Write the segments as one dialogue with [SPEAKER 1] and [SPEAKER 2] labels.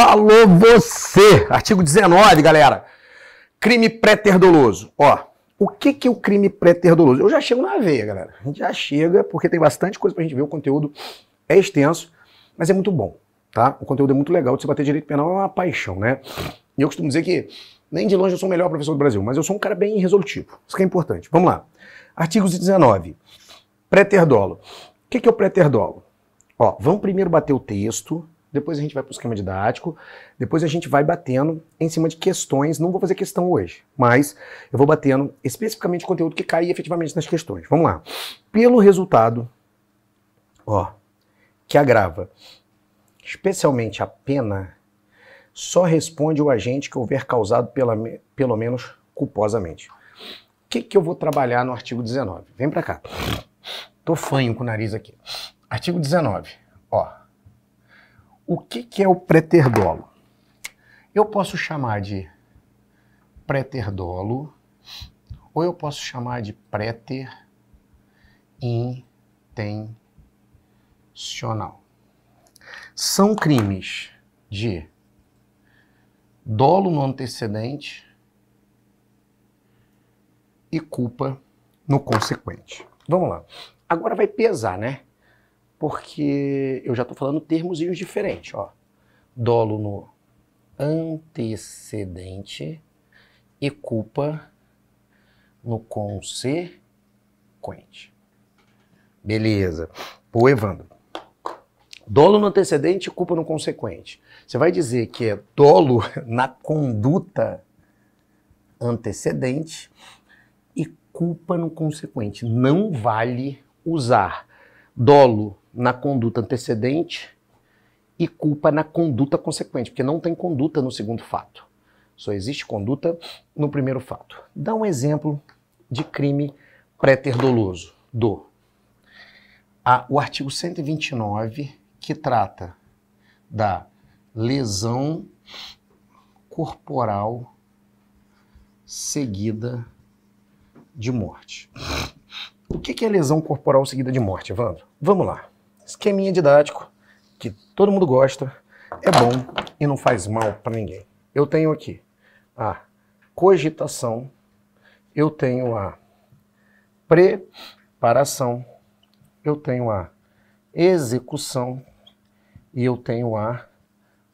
[SPEAKER 1] Alô você! Artigo 19, galera. Crime pré-terdoloso. Ó, o que que é o crime pré-terdoloso? Eu já chego na veia, galera. A gente já chega, porque tem bastante coisa pra gente ver, o conteúdo é extenso, mas é muito bom, tá? O conteúdo é muito legal, de se bater direito penal é uma paixão, né? E eu costumo dizer que nem de longe eu sou o melhor professor do Brasil, mas eu sou um cara bem resolutivo. Isso que é importante. Vamos lá. Artigo 19. Pré-terdolo. O que que é o pré-terdolo? Ó, vamos primeiro bater o texto, depois a gente vai para o esquema didático, depois a gente vai batendo em cima de questões. Não vou fazer questão hoje, mas eu vou batendo especificamente conteúdo que cai efetivamente nas questões. Vamos lá. Pelo resultado, ó, que agrava especialmente a pena, só responde o agente que houver causado pela, pelo menos culposamente. O que, que eu vou trabalhar no artigo 19? Vem para cá. Tô fanho com o nariz aqui. Artigo 19. Ó, o que, que é o preterdolo? Eu posso chamar de preterdolo ou eu posso chamar de préter intencional. São crimes de dolo no antecedente e culpa no consequente. Vamos lá. Agora vai pesar, né? porque eu já estou falando termos diferentes. Ó. Dolo no antecedente e culpa no consequente. Beleza. Pô, Evandro. Dolo no antecedente e culpa no consequente. Você vai dizer que é dolo na conduta antecedente e culpa no consequente. Não vale usar dolo na conduta antecedente e culpa na conduta consequente, porque não tem conduta no segundo fato. Só existe conduta no primeiro fato. Dá um exemplo de crime préter doloso. do a, o artigo 129, que trata da lesão corporal seguida de morte. O que é lesão corporal seguida de morte, Evandro? Vamos lá. Esqueminha didático, que todo mundo gosta, é bom e não faz mal para ninguém. Eu tenho aqui a cogitação, eu tenho a preparação, eu tenho a execução e eu tenho a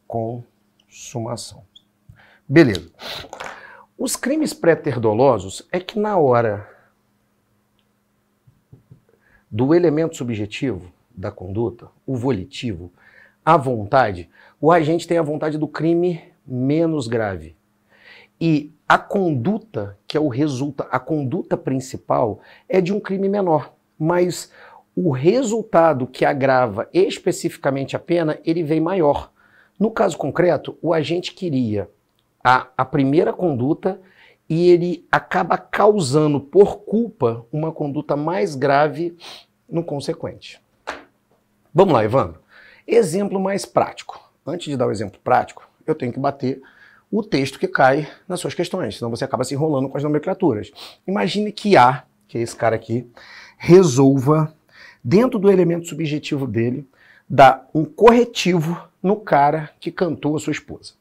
[SPEAKER 1] consumação. Beleza. Os crimes pré-terdolosos é que na hora do elemento subjetivo da conduta, o volitivo, a vontade, o agente tem a vontade do crime menos grave. E a conduta, que é o resulta, a conduta principal é de um crime menor, mas o resultado que agrava especificamente a pena, ele vem maior. No caso concreto, o agente queria a, a primeira conduta e ele acaba causando, por culpa, uma conduta mais grave no consequente. Vamos lá, Evandro. Exemplo mais prático. Antes de dar o um exemplo prático, eu tenho que bater o texto que cai nas suas questões, senão você acaba se enrolando com as nomenclaturas. Imagine que A, que é esse cara aqui, resolva, dentro do elemento subjetivo dele, dar um corretivo no cara que cantou a sua esposa.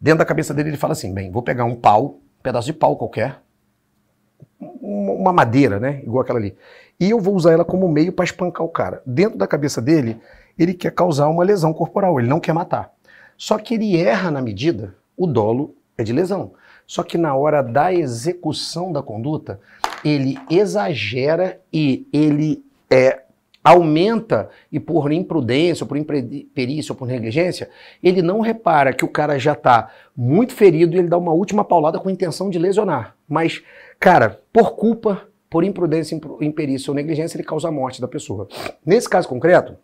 [SPEAKER 1] Dentro da cabeça dele, ele fala assim: bem, vou pegar um pau pedaço de pau qualquer, uma madeira, né? Igual aquela ali. E eu vou usar ela como meio para espancar o cara. Dentro da cabeça dele, ele quer causar uma lesão corporal, ele não quer matar. Só que ele erra na medida, o dolo é de lesão. Só que na hora da execução da conduta, ele exagera e ele é aumenta e por imprudência, ou por imperícia, ou por negligência, ele não repara que o cara já está muito ferido e ele dá uma última paulada com a intenção de lesionar. Mas, cara, por culpa, por imprudência, imperícia ou negligência, ele causa a morte da pessoa. Nesse caso concreto,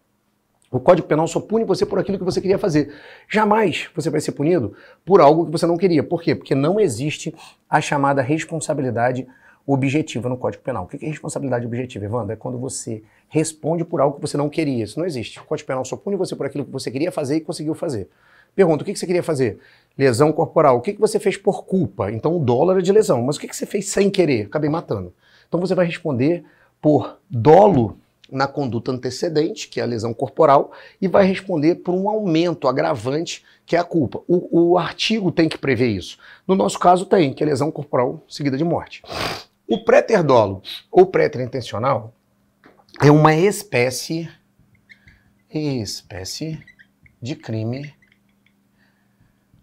[SPEAKER 1] o Código Penal só pune você por aquilo que você queria fazer. Jamais você vai ser punido por algo que você não queria. Por quê? Porque não existe a chamada responsabilidade objetiva no Código Penal. O que é responsabilidade objetiva, Evandro? É quando você responde por algo que você não queria. Isso não existe. O Código Penal só pune você por aquilo que você queria fazer e conseguiu fazer. Pergunta, o que você queria fazer? Lesão corporal. O que você fez por culpa? Então, o dólar é de lesão. Mas o que você fez sem querer? Acabei matando. Então, você vai responder por dolo na conduta antecedente, que é a lesão corporal, e vai responder por um aumento agravante, que é a culpa. O, o, artigo tem que prever isso. No nosso caso, tem, que é lesão corporal seguida de morte. O préterdolo ou préterintencional intencional é uma espécie espécie de crime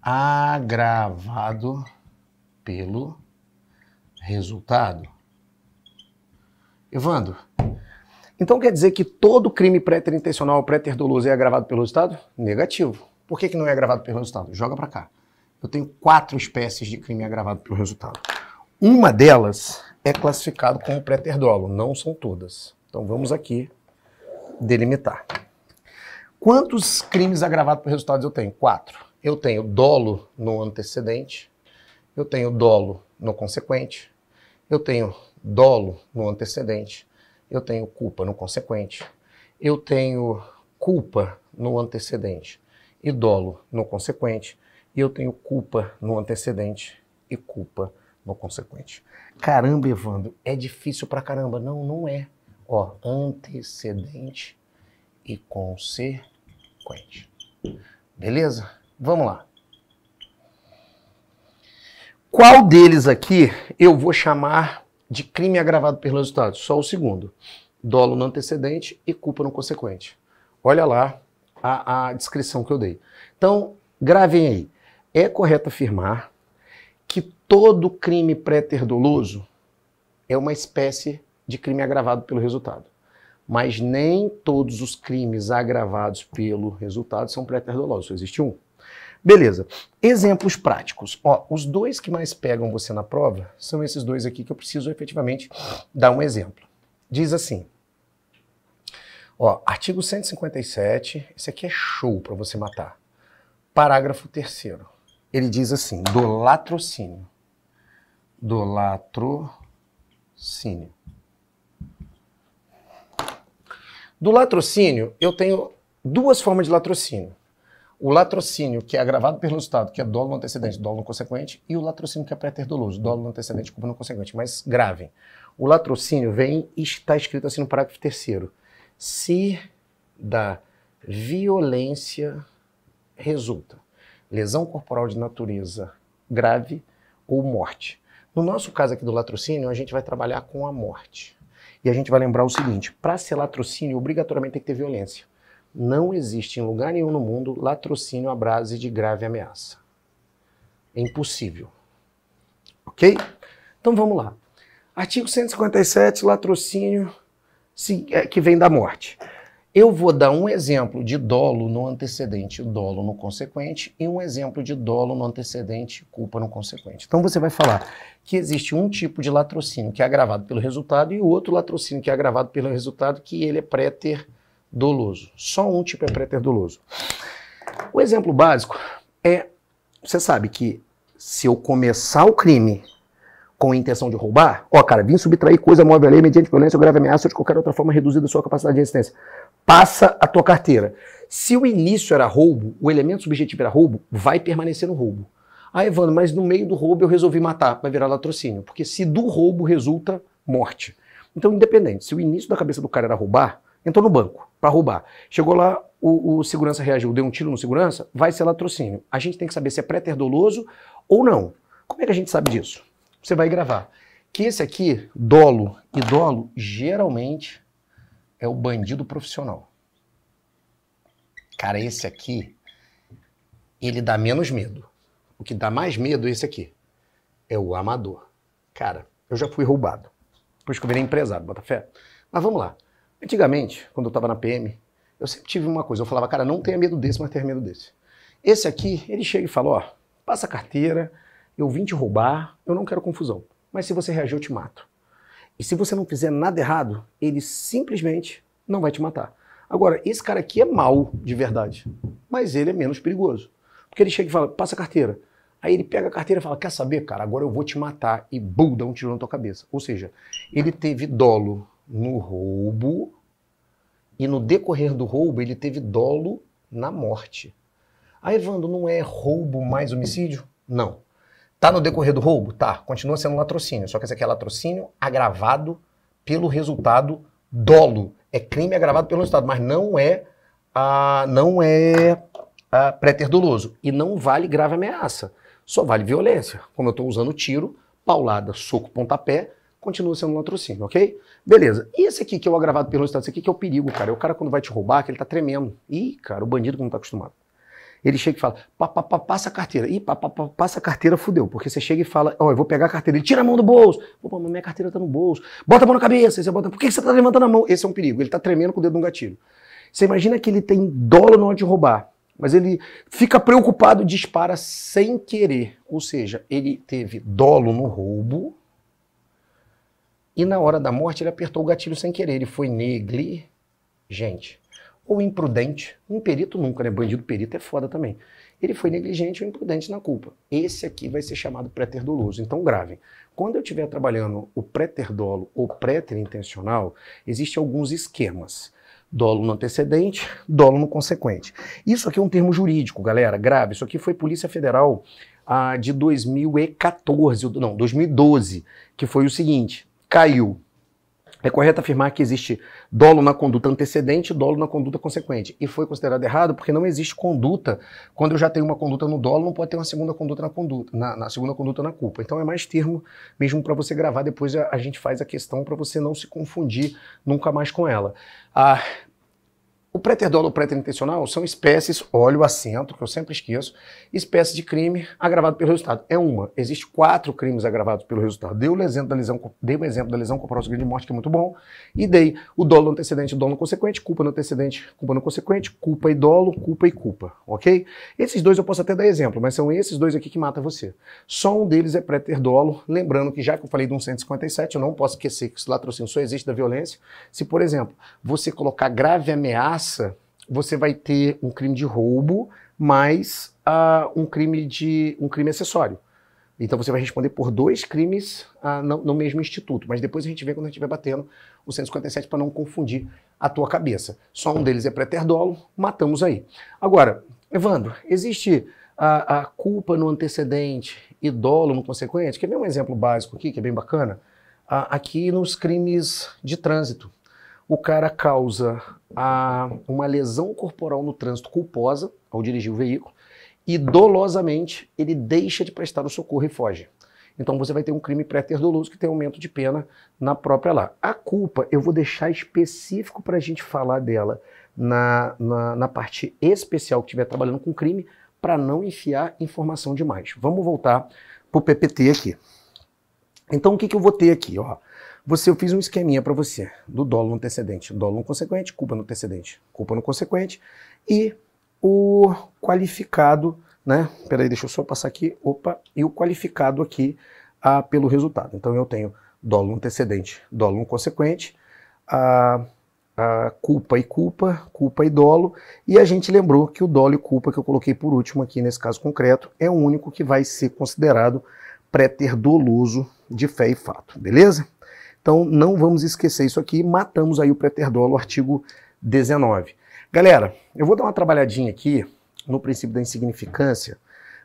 [SPEAKER 1] agravado pelo resultado. Evandro, então quer dizer que todo crime préterintencional intencional ou préterdoloso é agravado pelo resultado? Negativo. Por que, que não é agravado pelo resultado? Joga para cá. Eu tenho quatro espécies de crime agravado pelo resultado. Uma delas é classificado como pré-terdolo, não são todas. Então vamos aqui delimitar. Quantos crimes agravados por resultados eu tenho? Quatro. Eu tenho dolo no antecedente, eu tenho dolo no consequente, eu tenho dolo no antecedente, eu tenho culpa no consequente, eu tenho culpa no antecedente e dolo no consequente, e eu tenho culpa no antecedente e culpa no consequente. Caramba, Evandro, é difícil pra caramba. Não, não é. Ó, antecedente e consequente. Beleza? Vamos lá. Qual deles aqui eu vou chamar de crime agravado pelo resultado? Só o segundo. Dolo no antecedente e culpa no consequente. Olha lá a, a descrição que eu dei. Então, gravem aí. É correto afirmar que todo crime pré-terdoloso é uma espécie de crime agravado pelo resultado. Mas nem todos os crimes agravados pelo resultado são pré-terdolosos, só existe um. Beleza. Exemplos práticos. Ó, os dois que mais pegam você na prova são esses dois aqui que eu preciso efetivamente dar um exemplo. Diz assim: Ó, artigo 157, esse aqui é show para você matar. Parágrafo 3 ele diz assim, do latrocínio. Do latrocínio. Do latrocínio, eu tenho duas formas de latrocínio. O latrocínio que é agravado pelo Estado, que é dolo no antecedente, dolo no consequente, e o latrocínio que é pré-terdoloso, dolo no antecedente, culpa no consequente. Mas grave. O latrocínio vem, está escrito assim no parágrafo terceiro. Se da violência resulta lesão corporal de natureza grave ou morte. No nosso caso aqui do latrocínio, a gente vai trabalhar com a morte. E a gente vai lembrar o seguinte: para ser latrocínio, obrigatoriamente tem que ter violência. Não existe em lugar nenhum no mundo latrocínio à base de grave ameaça. É impossível. Ok? Então vamos lá. Artigo 157, latrocínio é, que vem da morte. Eu vou dar um exemplo de dolo no antecedente, dolo no consequente, e um exemplo de dolo no antecedente, culpa no consequente. Então você vai falar que existe um tipo de latrocínio que é agravado pelo resultado e outro latrocínio que é agravado pelo resultado, que ele é préter doloso. Só um tipo é préter doloso. O exemplo básico é, você sabe que se eu começar o crime com intenção de roubar, ó, cara, vim subtrair coisa móvel ali mediante violência ou grave ameaça ou de qualquer outra forma reduzida a sua capacidade de resistência passa a tua carteira. Se o início era roubo, o elemento subjetivo era roubo, vai permanecer no roubo. Ah, Evandro, mas no meio do roubo eu resolvi matar, vai virar latrocínio, porque se do roubo resulta morte. Então, independente, se o início da cabeça do cara era roubar, entrou no banco para roubar. Chegou lá, o, o, segurança reagiu, deu um tiro no segurança, vai ser latrocínio. A gente tem que saber se é pré doloso ou não. Como é que a gente sabe disso? Você vai gravar. Que esse aqui, dolo e dolo, geralmente é o bandido profissional. Cara, esse aqui, ele dá menos medo. O que dá mais medo é esse aqui. É o amador. Cara, eu já fui roubado. Por isso que eu virei empresário, Botafé. Mas vamos lá. Antigamente, quando eu estava na PM, eu sempre tive uma coisa. Eu falava, cara, não tenha medo desse, mas tenha medo desse. Esse aqui, ele chega e fala, ó, passa a carteira, eu vim te roubar, eu não quero confusão. Mas se você reagir, eu te mato. E se você não fizer nada errado, ele simplesmente não vai te matar. Agora, esse cara aqui é mal de verdade, mas ele é menos perigoso. Porque ele chega e fala, passa a carteira. Aí ele pega a carteira e fala, quer saber, cara, agora eu vou te matar. E bum, dá um tiro na tua cabeça. Ou seja, ele teve dolo no roubo e no decorrer do roubo ele teve dolo na morte. Aí, Evandro, não é roubo mais homicídio? Não. Tá no decorrer do roubo? Tá. Continua sendo latrocínio. Só que esse aqui é latrocínio agravado pelo resultado dolo. É crime agravado pelo resultado, mas não é ah, não é ah, doloso. E não vale grave ameaça. Só vale violência. Como eu estou usando tiro, paulada, soco, pontapé, continua sendo latrocínio, ok? Beleza. E esse aqui que é o agravado pelo resultado, esse aqui que é o perigo, cara. É o cara quando vai te roubar, que ele tá tremendo. Ih, cara, o bandido que não tá acostumado. Ele chega e fala, pa pa pa, passa a carteira. Ih, pa pa pa, passa a carteira, fudeu. Porque você chega e fala, ó, oh, eu vou pegar a carteira. Ele tira a mão do bolso. Pô, mas minha carteira tá no bolso. Bota a mão na cabeça. Você bota, por que você tá levantando a mão? Esse é um perigo. Ele tá tremendo com o dedo no gatilho. Você imagina que ele tem dolo na hora de roubar. Mas ele fica preocupado, dispara sem querer. Ou seja, ele teve dolo no roubo, e na hora da morte ele apertou o gatilho sem querer, ele foi negligente ou imprudente. um perito nunca, né? Bandido perito é foda também. Ele foi negligente ou imprudente na culpa. Esse aqui vai ser chamado préter doloso. Então, grave. Quando eu estiver trabalhando o préter dolo ou préter intencional, existem alguns esquemas. Dolo no antecedente, dolo no consequente. Isso aqui é um termo jurídico, galera, grave. Isso aqui foi Polícia Federal ah, de 2014, não, 2012, que foi o seguinte: caiu é correto afirmar que existe dolo na conduta antecedente e dolo na conduta consequente. E foi considerado errado porque não existe conduta. Quando eu já tenho uma conduta no dolo, não pode ter uma segunda conduta na conduta, na, na segunda conduta na culpa. Então é mais termo mesmo para você gravar, depois a, a, gente faz a questão para você não se confundir nunca mais com ela. Ah, o preterdolo ou pré-intencional são espécies, olha o acento, que eu sempre esqueço, espécies de crime agravado pelo resultado. É uma. Existem quatro crimes agravados pelo resultado. Dei o exemplo da lesão, dei o exemplo da lesão corporal de morte, que é muito bom, e dei o dolo antecedente, dolo consequente, culpa no antecedente, culpa no consequente, culpa e dolo, culpa e culpa, ok? Esses dois eu posso até dar exemplo, mas são esses dois aqui que matam você. Só um deles é pré lembrando que já que eu falei do 157, eu não posso esquecer que esse latrocínio só existe da violência. Se, por exemplo, você colocar grave ameaça graça, você vai ter um crime de roubo mais uh, um crime de um crime acessório. Então você vai responder por dois crimes ah, no, no, mesmo instituto. Mas depois a gente vê quando a gente estiver batendo o 157 para não confundir a tua cabeça. Só um deles é preterdolo, matamos aí. Agora, Evandro, existe a, a culpa no antecedente e dolo no consequente? Quer ver é um exemplo básico aqui, que é bem bacana? Ah, aqui nos crimes de trânsito o cara causa a, uma lesão corporal no trânsito culposa ao dirigir o veículo e dolosamente ele deixa de prestar o socorro e foge. Então você vai ter um crime pré doloso que tem aumento de pena na própria lá. A culpa eu vou deixar específico para a gente falar dela na, na, na parte especial que estiver trabalhando com crime para não enfiar informação demais. Vamos voltar para o PPT aqui. Então o que, que eu vou ter aqui? Ó? Você, eu fiz um esqueminha para você do dolo antecedente, dolo consequente, culpa no antecedente, culpa no consequente e o qualificado, né? Peraí, deixa eu só passar aqui. Opa, e o qualificado aqui ah, pelo resultado. Então eu tenho dolo antecedente, dolo consequente, a, ah, a ah, culpa e culpa, culpa e dolo. E a gente lembrou que o dolo e culpa que eu coloquei por último aqui nesse caso concreto é o único que vai ser considerado pré-ter doloso de fé e fato, beleza? Então não vamos esquecer isso aqui, matamos aí o preterdolo, artigo 19. Galera, eu vou dar uma trabalhadinha aqui no princípio da insignificância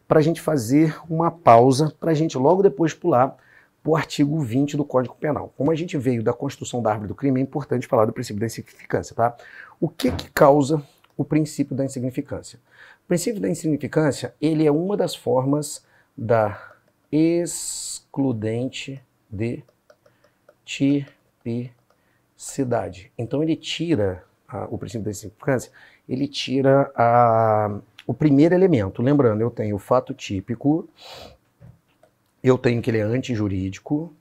[SPEAKER 1] para a gente fazer uma pausa, para a gente logo depois pular para o artigo 20 do Código Penal. Como a gente veio da construção da árvore do crime, é importante falar do princípio da insignificância, tá? O que, que causa o princípio da insignificância? O princípio da insignificância, ele é uma das formas da excludente de tipicidade. Então ele tira a, o princípio da significância, ele tira a, o primeiro elemento. Lembrando, eu tenho o fato típico, eu tenho que ele é antijurídico,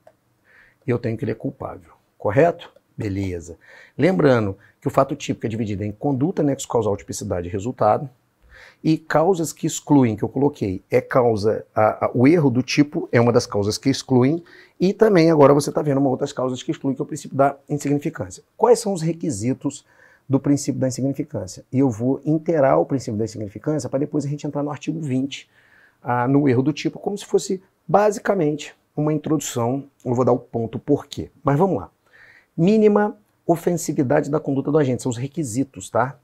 [SPEAKER 1] eu tenho que ele é culpável. Correto? Beleza. Lembrando que o fato típico é dividido em conduta, nexo causal, tipicidade e resultado. E causas que excluem, que eu coloquei, é causa, a, a, o erro do tipo é uma das causas que excluem, e também agora você está vendo uma outras causas que excluem, que é o princípio da insignificância. Quais são os requisitos do princípio da insignificância? E eu vou interar o princípio da insignificância para depois a gente entrar no artigo 20, no erro do tipo, como se fosse basicamente uma introdução. Eu vou dar o ponto porquê Mas vamos lá. Mínima ofensividade da conduta do agente, são os requisitos, tá?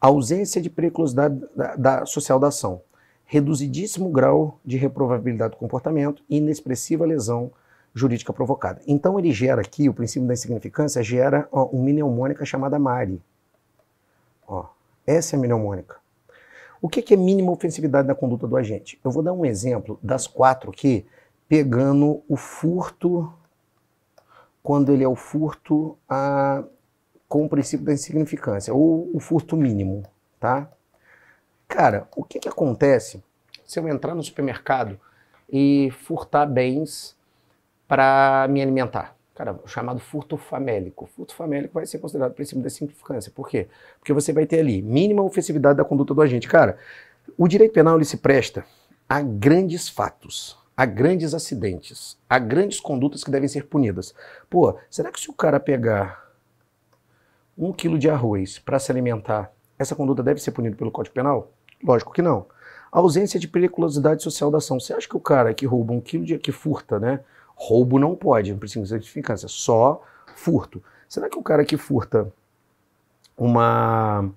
[SPEAKER 1] ausência de periculosidade da, da, social da ação, reduzidíssimo grau de reprovabilidade do comportamento e inexpressiva lesão jurídica provocada. Então ele gera aqui, o princípio da insignificância, gera ó, uma mnemônica chamada MARI. Ó, essa é a mnemônica. O que, que é mínima ofensividade da conduta do agente? Eu vou dar um exemplo das quatro aqui, pegando o furto, quando ele é o furto a com o princípio da insignificância, ou o furto mínimo, tá? Cara, o que, que acontece se eu entrar no supermercado e furtar bens para me alimentar? Cara, o chamado furto famélico. Furto famélico vai ser considerado princípio da insignificância? Por quê? Porque você vai ter ali mínima ofensividade da conduta do agente. Cara, o direito penal ele se presta a grandes fatos, a grandes acidentes, a grandes condutas que devem ser punidas. Pô, será que se o cara pegar um quilo de arroz para se alimentar, essa conduta deve ser punida pelo Código Penal? Lógico que não. A ausência de periculosidade social da ação. Você acha que o cara que rouba um quilo de... que furta, né? Roubo não pode, não precisa de certificância, só furto. Será que o cara que furta uma...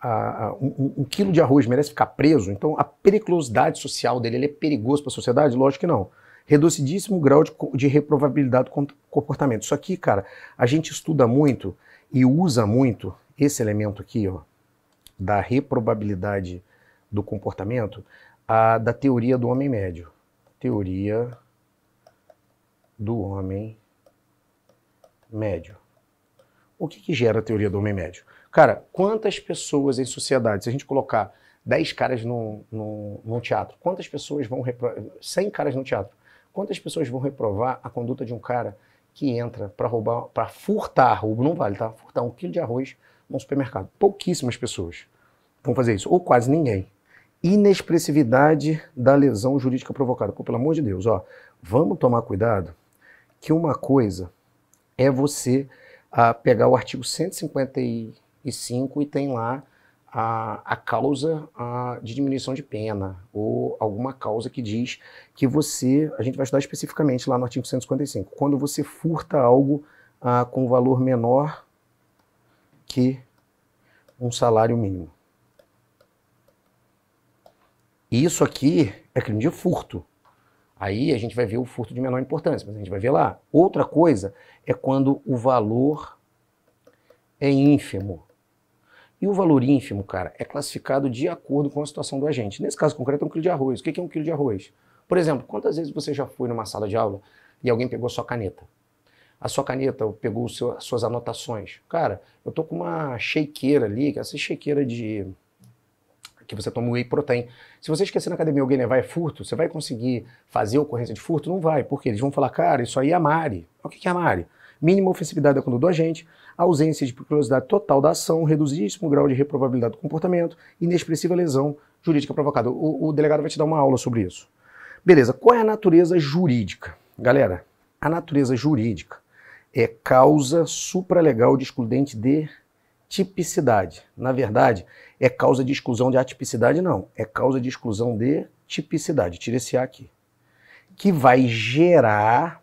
[SPEAKER 1] A, a, um, um, quilo de arroz merece ficar preso? Então a periculosidade social dele, ele é perigoso para a sociedade? Lógico que não reducidíssimo grau de, de reprovabilidade do comportamento. Isso aqui, cara, a gente estuda muito e usa muito esse elemento aqui, ó, da reprobabilidade do comportamento, a, da teoria do homem médio. Teoria do homem médio. O que, que gera a teoria do homem médio? Cara, quantas pessoas em sociedade, se a gente colocar 10 caras num, num teatro, quantas pessoas vão reprovar, 100 caras no teatro, quantas pessoas vão reprovar a conduta de um cara que entra para roubar, para furtar, roubo não vale, tá? Furtar um quilo de arroz no supermercado. Pouquíssimas pessoas vão fazer isso, ou quase ninguém. Inexpressividade da lesão jurídica provocada. Pô, pelo amor de Deus, ó, vamos tomar cuidado que uma coisa é você a, ah, pegar o artigo 155 e tem lá a, a causa a, de diminuição de pena ou alguma causa que diz que você, a gente vai estudar especificamente lá no artigo 155, quando você furta algo a, ah, com valor menor que um salário mínimo. Isso aqui é crime de furto. Aí a gente vai ver o furto de menor importância, mas a gente vai ver lá. Outra coisa é quando o valor é ínfimo. E o valor ínfimo, cara, é classificado de acordo com a situação do agente. Nesse caso concreto, é um quilo de arroz. O que é um quilo de arroz? Por exemplo, quantas vezes você já foi numa sala de aula e alguém pegou a sua caneta? A sua caneta pegou seu, as suas anotações. Cara, eu tô com uma shakeira ali, que é essa shakeira de que você toma whey protein. Se você esquecer na academia alguém levar é furto, você vai conseguir fazer ocorrência de furto? Não vai, porque eles vão falar, cara, isso aí é a Mari. O que é a Mari? mínima ofensividade da conduta do agente, ausência de periculosidade total da ação, reduzidíssimo grau de reprobabilidade do comportamento, inexpressiva lesão jurídica provocada. O, o delegado vai te dar uma aula sobre isso. Beleza, qual é a natureza jurídica? Galera, a natureza jurídica é causa supralegal de excludente de tipicidade. Na verdade, é causa de exclusão de atipicidade, não. É causa de exclusão de tipicidade. Tira esse A aqui. Que vai gerar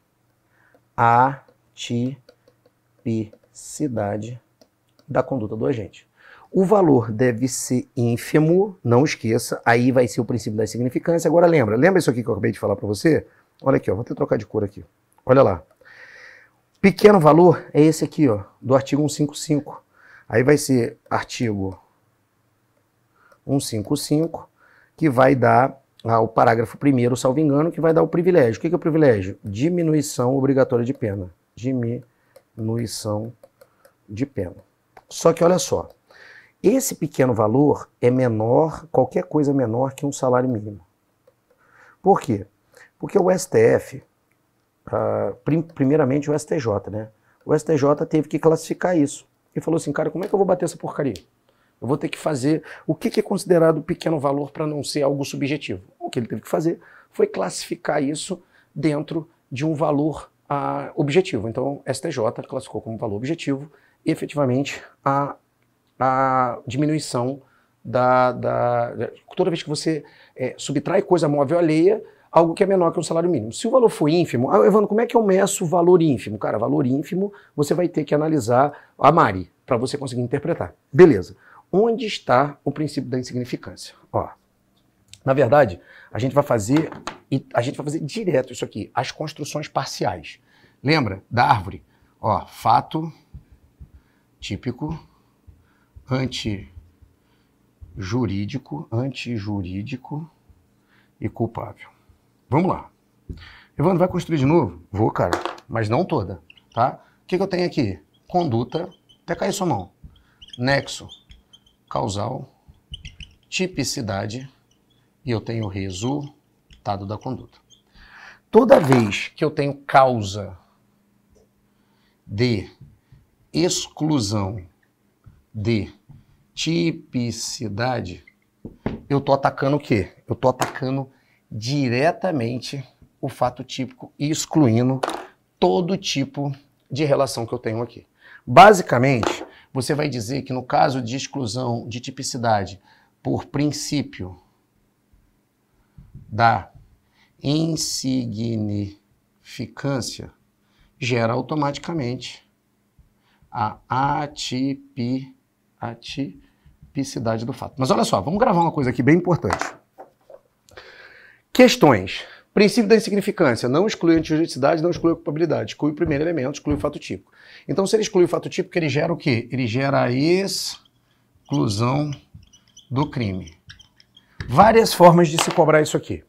[SPEAKER 1] a tipicidade da conduta do agente. O valor deve ser ínfimo, não esqueça, aí vai ser o princípio da significância. Agora lembra, lembra isso aqui que eu acabei de falar para você? Olha aqui, ó, vou até trocar de cor aqui. Olha lá. Pequeno valor é esse aqui, ó, do artigo 155. Aí vai ser artigo 155, que vai dar ao parágrafo primeiro, salvo engano, que vai dar o privilégio. O que é o privilégio? Diminuição obrigatória de pena diminuição de pena. Só que olha só, esse pequeno valor é menor, qualquer coisa menor que um salário mínimo. Por quê? Porque o STF, ah, primeiramente o STJ, né? O STJ teve que classificar isso. E falou assim, cara, como é que eu vou bater essa porcaria? Eu vou ter que fazer o que é considerado pequeno valor para não ser algo subjetivo. O que ele teve que fazer foi classificar isso dentro de um valor objetivo. Então, STJ classificou como valor objetivo, efetivamente, a, a diminuição da, da, Toda vez que você é, subtrai coisa móvel alheia, algo que é menor que um salário mínimo. Se o valor for ínfimo, ah, Evandro, como é que eu meço o valor ínfimo? Cara, valor ínfimo, você vai ter que analisar a Mari para você conseguir interpretar. Beleza. Onde está o princípio da insignificância? Ó, na verdade, a gente vai fazer e a gente vai fazer direto isso aqui, as construções parciais. Lembra da árvore? Ó, fato típico, antijurídico, antijurídico e culpável. Vamos lá. Evandro, vai construir de novo? Vou, cara, mas não toda, tá? O que, que eu tenho aqui? Conduta, até cair sua mão. Nexo, causal, tipicidade e eu tenho o resultado da conduta. Toda vez que eu tenho causa de exclusão, de tipicidade, eu estou atacando o quê? Eu estou atacando diretamente o fato típico e excluindo todo tipo de relação que eu tenho aqui. Basicamente, você vai dizer que no caso de exclusão de tipicidade por princípio da insignificância, gera automaticamente a atipi, atipicidade do fato. Mas olha só, vamos gravar uma coisa aqui bem importante. Questões. Princípio da insignificância. Não exclui a antijuridicidade, não exclui a culpabilidade. Exclui o primeiro elemento, exclui o fato típico. Então, se ele exclui o fato típico, ele gera o quê? Ele gera a exclusão do crime. Várias formas de se cobrar isso aqui.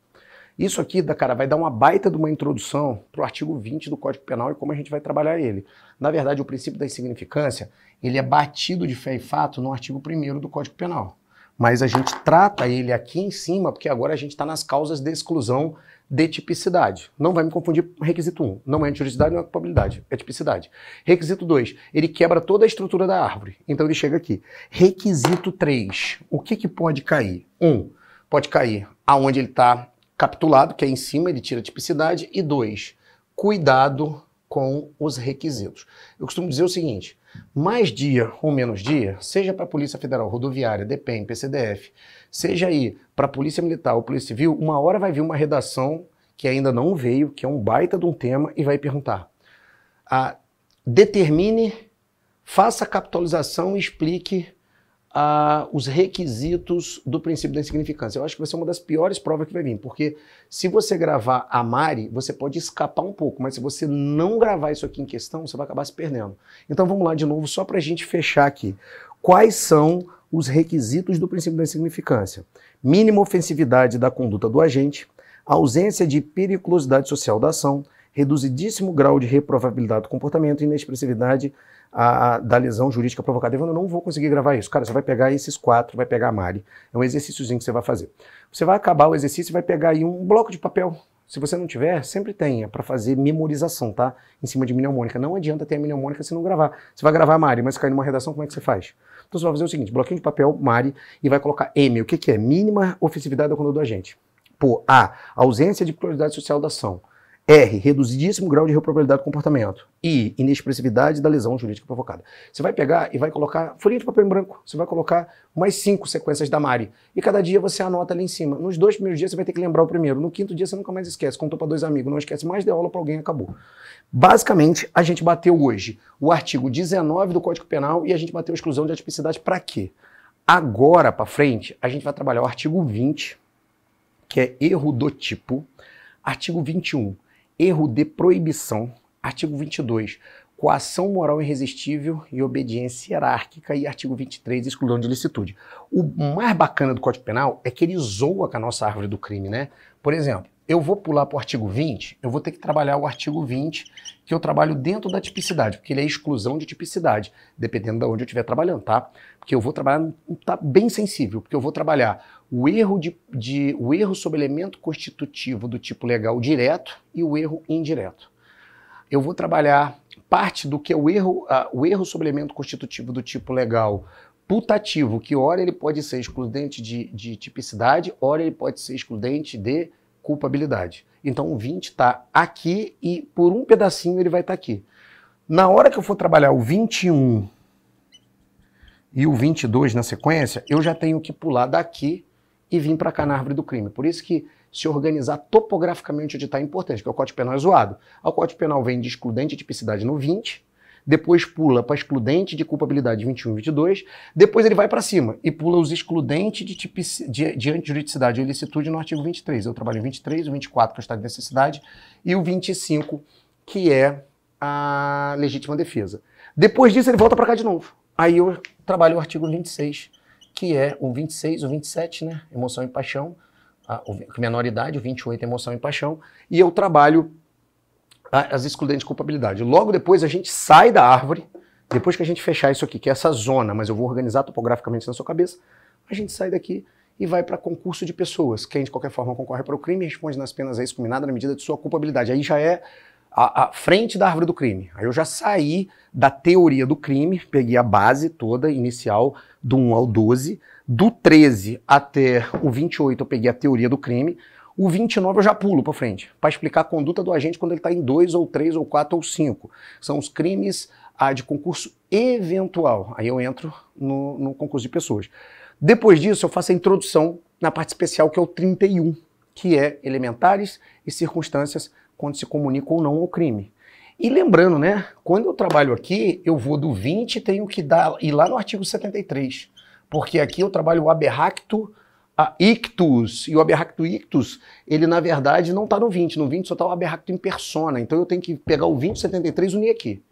[SPEAKER 1] Isso aqui, cara, vai dar uma baita de uma introdução para o artigo 20 do Código Penal e como a gente vai trabalhar ele. Na verdade, o princípio da insignificância, ele é batido de fé e fato no artigo 1 do Código Penal. Mas a gente trata ele aqui em cima, porque agora a gente está nas causas de exclusão de tipicidade. Não vai me confundir com requisito 1. Não é antijuridicidade, não é culpabilidade. É tipicidade. Requisito 2. Ele quebra toda a estrutura da árvore. Então ele chega aqui. Requisito 3. O que, que pode cair? 1. Um, pode cair aonde ele está capitulado, que é em cima, ele tira a tipicidade. E dois, cuidado com os requisitos. Eu costumo dizer o seguinte: mais dia ou menos dia, seja para a Polícia Federal, Rodoviária, DPEM, PCDF, seja aí para a Polícia Militar ou Polícia Civil, uma hora vai vir uma redação que ainda não veio, que é um baita de um tema, e vai perguntar. Ah, determine, faça a capitalização e explique os requisitos do princípio da insignificância. Eu acho que vai ser uma das piores provas que vai vir, porque se você gravar a Mari, você pode escapar um pouco, mas se você não gravar isso aqui em questão, você vai acabar se perdendo. Então vamos lá de novo, só para a gente fechar aqui. Quais são os requisitos do princípio da insignificância? Mínima ofensividade da conduta do agente, ausência de periculosidade social da ação, reduzidíssimo grau de reprovabilidade do comportamento e inexpressividade a, a, da lesão jurídica provocada. Evandro, eu não vou conseguir gravar isso. Cara, você vai pegar esses quatro, vai pegar a Mari. É um exercíciozinho que você vai fazer. Você vai acabar o exercício e vai pegar aí um bloco de papel. Se você não tiver, sempre tenha é para fazer memorização, tá? Em cima de mnemônica. Não adianta ter a mnemônica se não gravar. Você vai gravar a Mari, mas cair numa redação, como é que você faz? Então você vai fazer o seguinte: bloquinho de papel, Mari, e vai colocar M. O que, que é? Mínima ofensividade da conduta do agente. Por A, ausência de prioridade social da ação. R, reduzidíssimo grau de reprobabilidade do comportamento. I, inexpressividade da lesão jurídica provocada. Você vai pegar e vai colocar folhinha de papel em branco. Você vai colocar mais cinco sequências da Mari. E cada dia você anota ali em cima. Nos dois primeiros dias você vai ter que lembrar o primeiro. No quinto dia você nunca mais esquece. Contou para dois amigos, não esquece mais, de aula para alguém acabou. Basicamente, a gente bateu hoje o artigo 19 do Código Penal e a gente bateu a exclusão de atipicidade para quê? Agora para frente, a gente vai trabalhar o artigo 20, que é erro do tipo. Artigo 21 Erro de proibição. Artigo 22. Coação moral irresistível e obediência hierárquica. E artigo 23. Exclusão de licitude. O mais bacana do Código Penal é que ele zoa com a nossa árvore do crime, né? Por exemplo, eu vou pular para o artigo 20, eu vou ter que trabalhar o artigo 20, que eu trabalho dentro da tipicidade, porque ele é exclusão de tipicidade, dependendo de onde eu estiver trabalhando, tá? Porque eu vou trabalhar, tá bem sensível, porque eu vou trabalhar o erro, de, de, o erro sobre elemento constitutivo do tipo legal direto e o erro indireto. Eu vou trabalhar parte do que é o erro, uh, o erro sobre elemento constitutivo do tipo legal putativo, que ora ele pode ser excludente de, de tipicidade, ora ele pode ser excludente de culpabilidade. Então o 20 está aqui e por um pedacinho ele vai estar tá aqui. Na hora que eu for trabalhar o 21 e o 22 na sequência, eu já tenho que pular daqui e vim para cá na árvore do crime. Por isso que se organizar topograficamente onde está é importante, porque é o Código Penal é zoado. O Código Penal vem de excludente de tipicidade no 20, depois pula para excludente de culpabilidade 21 e 22, depois ele vai para cima e pula os excludentes de, tipici, de, de antijuridicidade ilicitude no artigo 23. Eu trabalho em 23, o 24 que é o estado de necessidade e o 25 que é a legítima defesa. Depois disso ele volta para cá de novo. Aí eu trabalho o artigo 26 que é o 26, o 27, né? Emoção e paixão. A, ah, a menoridade, o 28, emoção e paixão. E eu trabalho ah, as excludentes de culpabilidade. Logo depois a gente sai da árvore, depois que a gente fechar isso aqui, que é essa zona, mas eu vou organizar topograficamente na sua cabeça, a gente sai daqui e vai para concurso de pessoas. Quem de qualquer forma concorre para o crime responde nas penas aí excominada na medida de sua culpabilidade. Aí já é a, a, frente da árvore do crime. Aí eu já saí da teoria do crime, peguei a base toda inicial do 1 ao 12. Do 13 até o 28 eu peguei a teoria do crime. O 29 eu já pulo para frente, para explicar a conduta do agente quando ele está em 2 ou 3 ou 4 ou 5. São os crimes ah, de concurso eventual. Aí eu entro no, no concurso de pessoas. Depois disso eu faço a introdução na parte especial que é o 31, que é elementares e circunstâncias quando se comunica ou não ao crime. E lembrando, né? Quando eu trabalho aqui, eu vou do 20 tenho que dar ir lá no artigo 73, porque aqui eu trabalho o aberracto a ictus, e o aberracto ictus, ele na verdade não está no 20, no 20 só está o aberracto em persona, então eu tenho que pegar o 73 e unir aqui.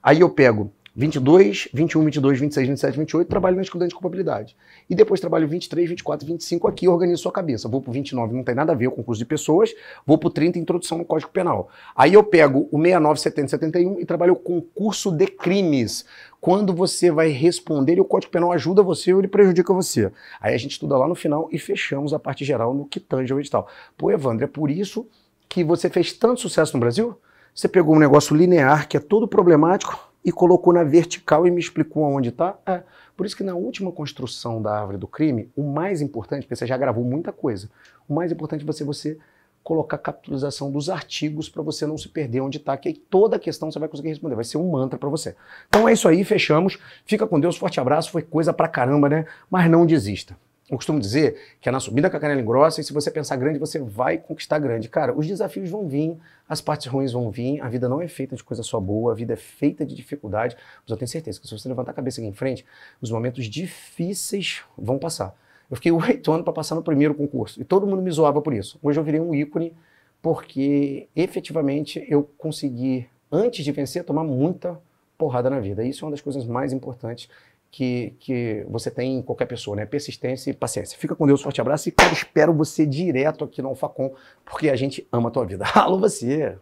[SPEAKER 1] Aí eu pego 22, 21, 22, 26, 27, 28, trabalho na estudante de culpabilidade. E depois trabalho 23, 24, 25 aqui, organizo sua cabeça. Vou pro 29, não tem nada a ver, com o concurso de pessoas. Vou pro 30, introdução no Código Penal. Aí eu pego o 69, 70, 71 e trabalho o concurso de crimes. Quando você vai responder e o Código Penal ajuda você ou ele prejudica você. Aí a gente estuda lá no final e fechamos a parte geral no que tange ao edital. Pô, Evandro, é por isso que você fez tanto sucesso no Brasil? Você pegou um negócio linear que é todo problemático e colocou na vertical e me explicou onde está. É. Por isso que na última construção da árvore do crime, o mais importante, porque você já gravou muita coisa, o mais importante é vai ser você colocar a capitalização dos artigos para você não se perder onde está, que aí toda a questão você vai conseguir responder, vai ser um mantra para você. Então é isso aí, fechamos. Fica com Deus, forte abraço, foi coisa para caramba, né? Mas não desista. Eu costumo dizer que é na subida com a canela engrossa e se você pensar grande, você vai conquistar grande. Cara, os desafios vão vir, as partes ruins vão vir, a vida não é feita de coisa só boa, a vida é feita de dificuldade, mas eu tenho certeza que se você levantar a cabeça aqui em frente, os momentos difíceis vão passar. Eu fiquei oito anos para passar no primeiro concurso e todo mundo me zoava por isso. Hoje eu virei um ícone porque efetivamente eu consegui, antes de vencer, tomar muita porrada na vida. Isso é uma das coisas mais importantes que, que você tem em qualquer pessoa, né? Persistência e paciência. Fica com Deus, forte abraço e, cara, espero você direto aqui no Alfacom, porque a gente ama a tua vida. Alô, você!